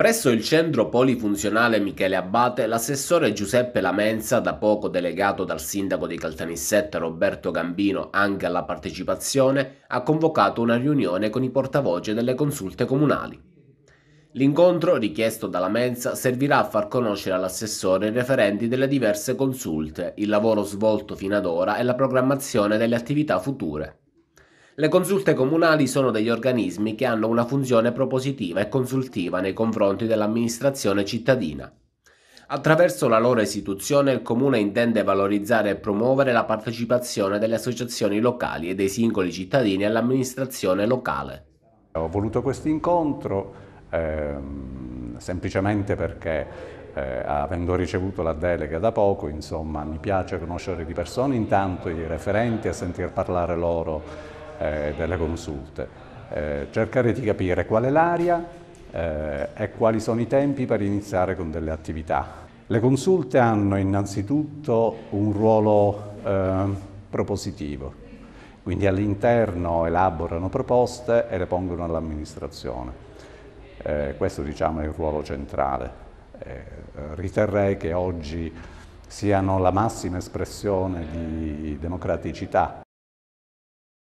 Presso il centro polifunzionale Michele Abbate, l'assessore Giuseppe Lamenza, da poco delegato dal sindaco di Caltanissetta Roberto Gambino anche alla partecipazione, ha convocato una riunione con i portavoce delle consulte comunali. L'incontro, richiesto dalla Mensa, servirà a far conoscere all'assessore i referenti delle diverse consulte, il lavoro svolto fino ad ora e la programmazione delle attività future. Le consulte comunali sono degli organismi che hanno una funzione propositiva e consultiva nei confronti dell'amministrazione cittadina. Attraverso la loro istituzione il Comune intende valorizzare e promuovere la partecipazione delle associazioni locali e dei singoli cittadini all'amministrazione locale. Ho voluto questo incontro ehm, semplicemente perché eh, avendo ricevuto la delega da poco, insomma, mi piace conoscere di persona intanto i referenti e sentir parlare loro eh, delle consulte, eh, cercare di capire qual è l'area eh, e quali sono i tempi per iniziare con delle attività. Le consulte hanno innanzitutto un ruolo ehm, propositivo, quindi all'interno elaborano proposte e le pongono all'amministrazione. Eh, questo diciamo è il ruolo centrale. Eh, riterrei che oggi siano la massima espressione di democraticità.